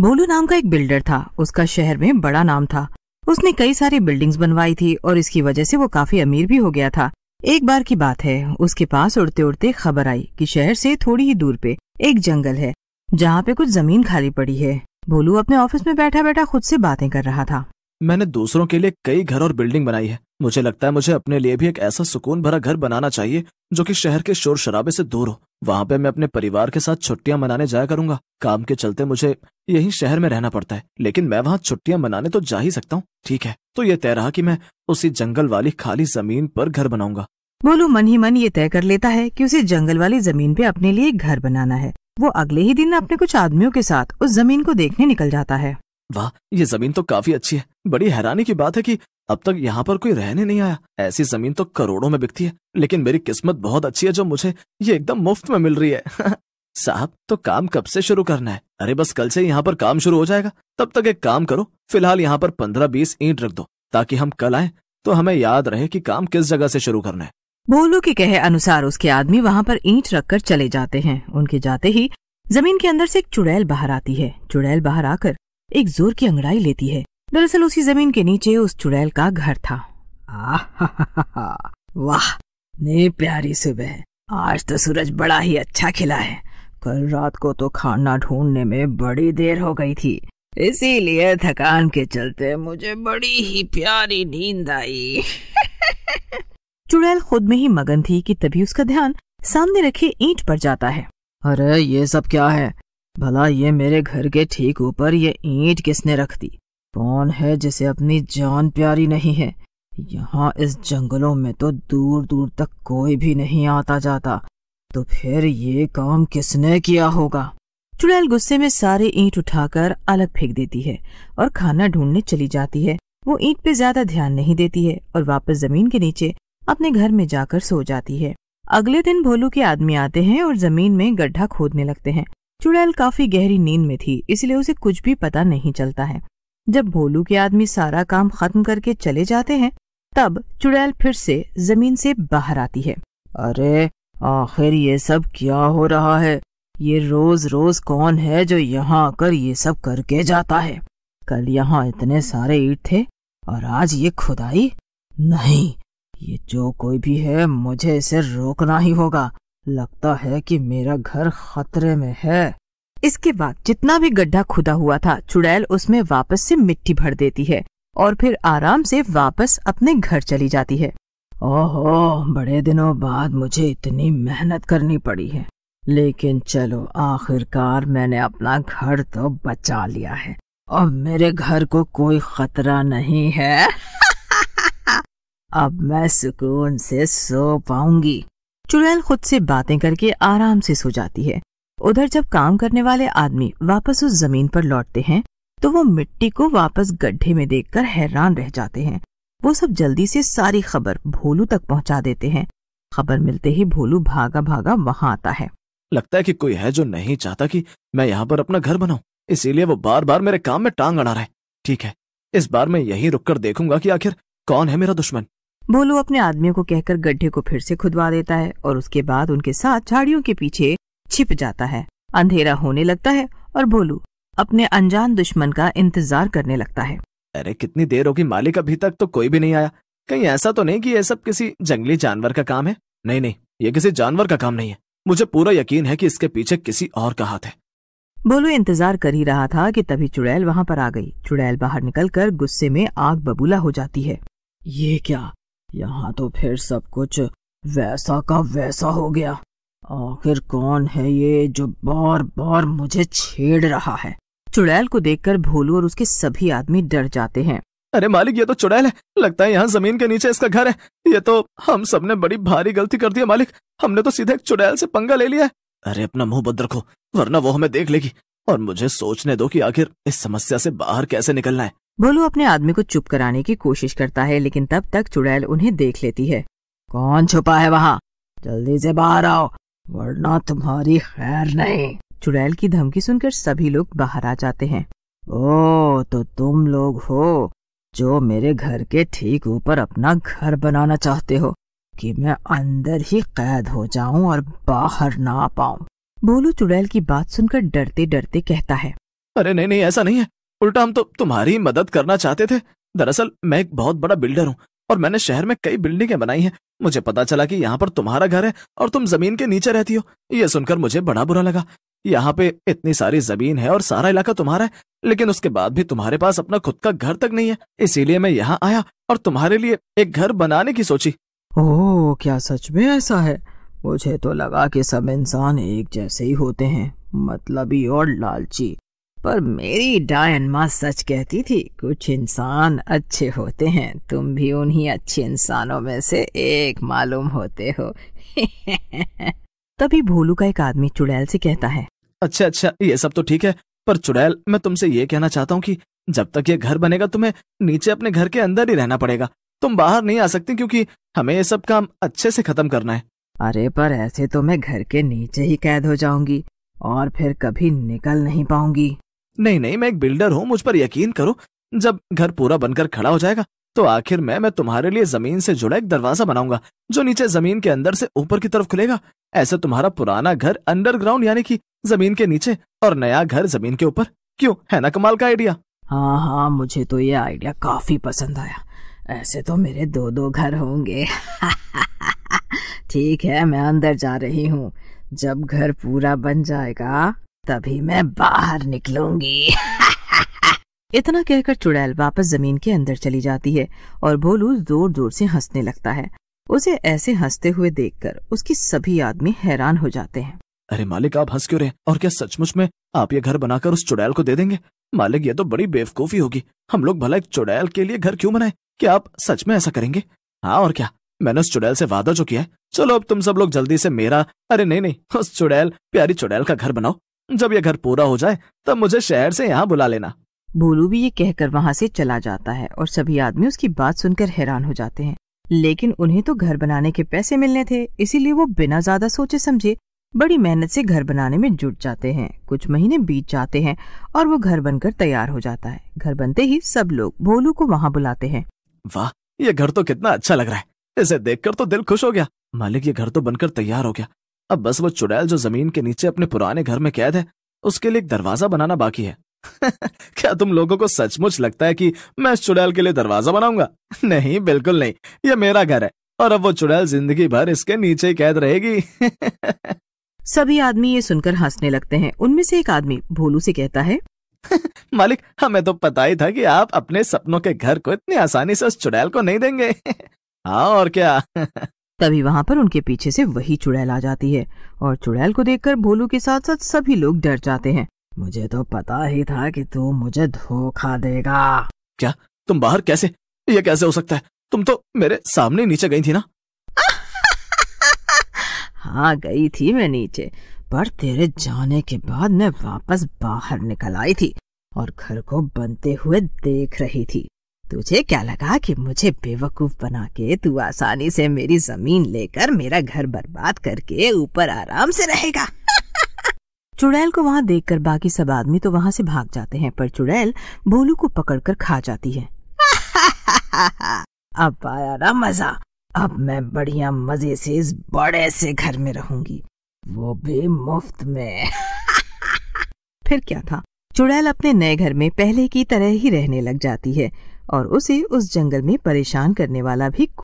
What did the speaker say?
भोलू नाम का एक बिल्डर था उसका शहर में बड़ा नाम था उसने कई सारी बिल्डिंग्स बनवाई थी और इसकी वजह से वो काफी अमीर भी हो गया था एक बार की बात है उसके पास उड़ते उड़ते खबर आई कि शहर से थोड़ी ही दूर पे एक जंगल है जहाँ पे कुछ जमीन खाली पड़ी है भोलू अपने ऑफिस में बैठा बैठा खुद से बातें कर रहा था मैंने दूसरों के लिए कई घर और बिल्डिंग बनाई है मुझे लगता है मुझे अपने लिए भी एक ऐसा सुकून भरा घर बनाना चाहिए जो कि शहर के शोर शराबे से दूर हो वहाँ पे मैं अपने परिवार के साथ छुट्टियाँ मनाने जाया करूंगा काम के चलते मुझे यही शहर में रहना पड़ता है लेकिन मैं वहाँ छुट्टियाँ मनाने तो जा ही सकता हूँ ठीक है तो ये तय रहा की मैं उसी जंगल वाली खाली जमीन पर घर बनाऊंगा बोलू मन ही मन ये तय कर लेता है की उसे जंगल वाली जमीन पे अपने लिए घर बनाना है वो अगले ही दिन अपने कुछ आदमियों के साथ उस जमीन को देखने निकल जाता है वाह ये जमीन तो काफी अच्छी है बड़ी हैरानी की बात है कि अब तक यहाँ पर कोई रहने नहीं आया ऐसी जमीन तो करोड़ों में बिकती है लेकिन मेरी किस्मत बहुत अच्छी है जो मुझे ये एकदम मुफ्त में मिल रही है साहब तो काम कब से शुरू करना है अरे बस कल से यहाँ पर काम शुरू हो जाएगा तब तक एक काम करो फिलहाल यहाँ पर पंद्रह बीस ईंट रख दो ताकि हम कल आए तो हमें याद रहे कि काम किस जगह ऐसी शुरू करना है बोलो के कहे अनुसार उसके आदमी वहाँ पर ईंट कर चले जाते हैं उनके जाते ही जमीन के अंदर से एक चुड़ैल बाहर आती है चुड़ैल बाहर आकर एक जोर की अंगड़ाई लेती है दरअसल उसी जमीन के नीचे उस चुड़ैल का घर था वाह ने प्यारी सुबह आज तो सूरज बड़ा ही अच्छा खिला है कल रात को तो खाना ढूंढने में बड़ी देर हो गई थी इसीलिए थकान के चलते मुझे बड़ी ही प्यारी नींद आई चुड़ैल खुद में ही मगन थी कि तभी उसका ध्यान सामने रखे ईंट पर जाता है अरे ये सब क्या है भला ये मेरे घर के ठीक ऊपर ये ईंट किसने रख दी कौन है जिसे अपनी जान प्यारी नहीं है यहाँ इस जंगलों में तो दूर दूर तक कोई भी नहीं आता जाता तो फिर ये काम किसने किया होगा चुड़ैल गुस्से में सारे ईंट उठाकर अलग फेंक देती है और खाना ढूंढने चली जाती है वो ईंट पे ज्यादा ध्यान नहीं देती है और वापस जमीन के नीचे अपने घर में जाकर सो जाती है अगले दिन भोलू के आदमी आते हैं और जमीन में गड्ढा खोदने लगते हैं चुड़ैल काफी गहरी नींद में थी इसलिए उसे कुछ भी पता नहीं चलता है जब भोलू के आदमी सारा काम खत्म करके चले जाते हैं तब चुड़ैल फिर से जमीन से बाहर आती है अरे आखिर ये सब क्या हो रहा है ये रोज रोज कौन है जो यहाँ आकर ये सब करके जाता है कल यहाँ इतने सारे ईट थे और आज ये खुदाई नहीं ये जो कोई भी है मुझे इसे रोकना ही होगा लगता है कि मेरा घर खतरे में है इसके बाद जितना भी गड्ढा खुदा हुआ था चुड़ैल उसमें वापस से मिट्टी भर देती है और फिर आराम से वापस अपने घर चली जाती है ओहो बड़े दिनों बाद मुझे इतनी मेहनत करनी पड़ी है लेकिन चलो आखिरकार मैंने अपना घर तो बचा लिया है अब मेरे घर को कोई खतरा नहीं है अब मैं सुकून से सो पाऊंगी चुड़ैल खुद से बातें करके आराम से सो जाती है उधर जब काम करने वाले आदमी वापस उस जमीन पर लौटते हैं तो वो मिट्टी को वापस गड्ढे में देखकर हैरान रह जाते हैं वो सब जल्दी से सारी खबर भोलू तक पहुंचा देते हैं खबर मिलते ही भोलू भागा भागा वहां आता है लगता है कि कोई है जो नहीं चाहता कि मैं यहाँ पर अपना घर बनाऊं इसीलिए वो बार बार मेरे काम में टांग अड़ा रहा है ठीक है इस बार मैं यहीं रुककर देखूंगा कि आखिर कौन है मेरा दुश्मन भोलू अपने आदमियों को कहकर गड्ढे को फिर से खुदवा देता है और उसके बाद उनके साथ झाड़ियों के पीछे छिप जाता है अंधेरा होने लगता है और भोलू अपने अनजान दुश्मन का इंतजार करने लगता है अरे कितनी देर होगी मालिक अभी तक तो कोई भी नहीं आया कहीं ऐसा तो नहीं कि यह सब किसी जंगली जानवर का काम है नहीं नहीं ये किसी जानवर का काम नहीं है मुझे पूरा यकीन है कि इसके पीछे किसी और का हाथ है भोलू इंतजार कर ही रहा था कि तभी चुड़ैल वहां पर आ गई चुड़ैल बाहर निकलकर गुस्से में आग बबूला हो जाती है ये क्या यहाँ तो फिर सब कुछ वैसा का वैसा हो गया आखिर कौन है ये जो बार बार मुझे छेड़ रहा है चुड़ैल को देखकर भोलू और उसके सभी आदमी डर जाते हैं अरे मालिक ये तो चुड़ैल है लगता है यहाँ जमीन के नीचे इसका घर है ये तो हम सब ने बड़ी भारी गलती कर दी मालिक हमने तो सीधे चुड़ैल से पंगा ले लिया है अरे अपना मुंह बंद रखो वरना वो हमें देख लेगी और मुझे सोचने दो कि आखिर इस समस्या से बाहर कैसे निकलना है भोलू अपने आदमी को चुप कराने की कोशिश करता है लेकिन तब तक चुड़ैल उन्हें देख लेती है कौन छुपा है वहाँ जल्दी से बाहर आओ वरना तुम्हारी खैर नहीं चुड़ैल की धमकी सुनकर सभी लोग बाहर आ जाते हैं ओ तो तुम लोग हो जो मेरे घर के ठीक ऊपर अपना घर बनाना चाहते हो कि मैं अंदर ही कैद हो जाऊं और बाहर ना पाऊं भोलू चुड़ैल की बात सुनकर डरते डरते कहता है अरे नहीं नहीं ऐसा नहीं है उल्टा हम तो तुम्हारी मदद करना चाहते थे दरअसल मैं एक बहुत बड़ा बिल्डर हूँ और मैंने शहर में कई बिल्डिंगें बनाई हैं मुझे पता चला कि यहाँ पर तुम्हारा घर है और तुम जमीन के नीचे रहती हो यह सुनकर मुझे बड़ा बुरा लगा यहाँ पे इतनी सारी जमीन है और सारा इलाका तुम्हारा है लेकिन उसके बाद भी तुम्हारे पास अपना खुद का घर तक नहीं है इसीलिए मैं यहाँ आया और तुम्हारे लिए एक घर बनाने की सोची ओह क्या सच में ऐसा है मुझे तो लगा कि सब इंसान एक जैसे ही होते हैं मतलबी और लालची पर मेरी डायन माँ सच कहती थी कुछ इंसान अच्छे होते हैं तुम भी उन्हीं अच्छे इंसानों में से एक मालूम होते हो तभी भोलू का एक आदमी चुड़ैल से कहता है अच्छा अच्छा ये सब तो ठीक है पर चुड़ैल मैं तुमसे ये कहना चाहता हूँ कि जब तक ये घर बनेगा तुम्हें नीचे अपने घर के अंदर ही रहना पड़ेगा तुम बाहर नहीं आ सकती क्योंकि हमें ये सब काम अच्छे से खत्म करना है अरे पर ऐसे तो मैं घर के नीचे ही कैद हो जाऊंगी और फिर कभी निकल नहीं पाऊंगी नहीं नहीं मैं एक बिल्डर हूँ मुझ पर यकीन करो जब घर पूरा बनकर खड़ा हो जाएगा तो आखिर मैं मैं तुम्हारे लिए जमीन से जुड़ा एक दरवाजा बनाऊंगा जो नीचे जमीन के अंदर से ऊपर की तरफ खुलेगा ऐसे तुम्हारा पुराना घर अंडरग्राउंड यानी कि जमीन के नीचे और नया घर जमीन के ऊपर क्यों है ना कमाल का आइडिया हाँ हाँ मुझे तो ये आइडिया काफी पसंद आया ऐसे तो मेरे दो दो घर होंगे ठीक है मैं अंदर जा रही हूँ जब घर पूरा बन जाएगा तभी मैं बाहर निकलूंगी इतना कहकर चुड़ैल वापस जमीन के अंदर चली जाती है और भोलू जोर जोर से हंसने लगता है उसे ऐसे हंसते हुए देखकर उसकी सभी आदमी हैरान हो जाते हैं अरे मालिक आप हंस क्यों रहे और क्या सचमुच में आप ये घर बनाकर उस चुड़ैल को दे देंगे मालिक ये तो बड़ी बेवकूफी होगी हम लोग भला एक चुड़ैल के लिए घर क्यों बनाए क्या आप सच में ऐसा करेंगे हाँ और क्या मैंने उस चुड़ैल से वादा जो किया है चलो अब तुम सब लोग जल्दी से मेरा अरे नहीं नहीं उस चुड़ैल प्यारी चुड़ैल का घर बनाओ जब यह घर पूरा हो जाए तब मुझे शहर से यहाँ बुला लेना भोलू भी ये कहकर वहाँ से चला जाता है और सभी आदमी उसकी बात सुनकर हैरान हो जाते हैं लेकिन उन्हें तो घर बनाने के पैसे मिलने थे इसीलिए वो बिना ज्यादा सोचे समझे बड़ी मेहनत से घर बनाने में जुट जाते हैं कुछ महीने बीत जाते हैं और वो घर बनकर तैयार हो जाता है घर बनते ही सब लोग भोलू को वहाँ बुलाते हैं वाह ये घर तो कितना अच्छा लग रहा है इसे देखकर तो दिल खुश हो गया मालिक ये घर तो बनकर तैयार हो गया अब बस वो चुड़ैल जो जमीन के नीचे अपने पुराने घर में कैद है उसके लिए एक दरवाजा बनाना बाकी है क्या तुम लोगों को सचमुच लगता है कि मैं इस चुड़ैल के लिए दरवाजा बनाऊंगा नहीं बिल्कुल नहीं ये मेरा घर है और अब वो चुड़ैल जिंदगी भर इसके नीचे ही कैद रहेगी सभी आदमी ये सुनकर हंसने लगते हैं उनमें से एक आदमी भोलू से कहता है मालिक हमें तो पता ही था कि आप अपने सपनों के घर को इतनी आसानी से उस चुड़ैल को नहीं देंगे हाँ और क्या तभी वहां पर उनके पीछे से वही चुड़ैल आ जाती है और चुड़ैल को देखकर भोलू के साथ साथ सभी लोग डर जाते हैं मुझे तो पता ही था कि तू मुझे धोखा देगा क्या तुम बाहर कैसे ये कैसे हो सकता है तुम तो मेरे सामने नीचे गई थी ना हाँ गई थी मैं नीचे पर तेरे जाने के बाद मैं वापस बाहर निकल आई थी और घर को बनते हुए देख रही थी तुझे क्या लगा कि मुझे बेवकूफ बना के तू आसानी से मेरी जमीन लेकर मेरा घर बर्बाद करके ऊपर आराम से रहेगा चुड़ैल को वहाँ देखकर बाकी सब आदमी तो वहाँ से भाग जाते हैं पर चुड़ैल भोलू को पकड़कर खा जाती है अब आया ना मजा अब मैं बढ़िया मजे से इस बड़े से घर में रहूंगी वो भी मुफ्त में फिर क्या था चुड़ैल अपने नए घर में पहले की तरह ही रहने लग जाती है और उसे उस जंगल में परेशान करने वाला भी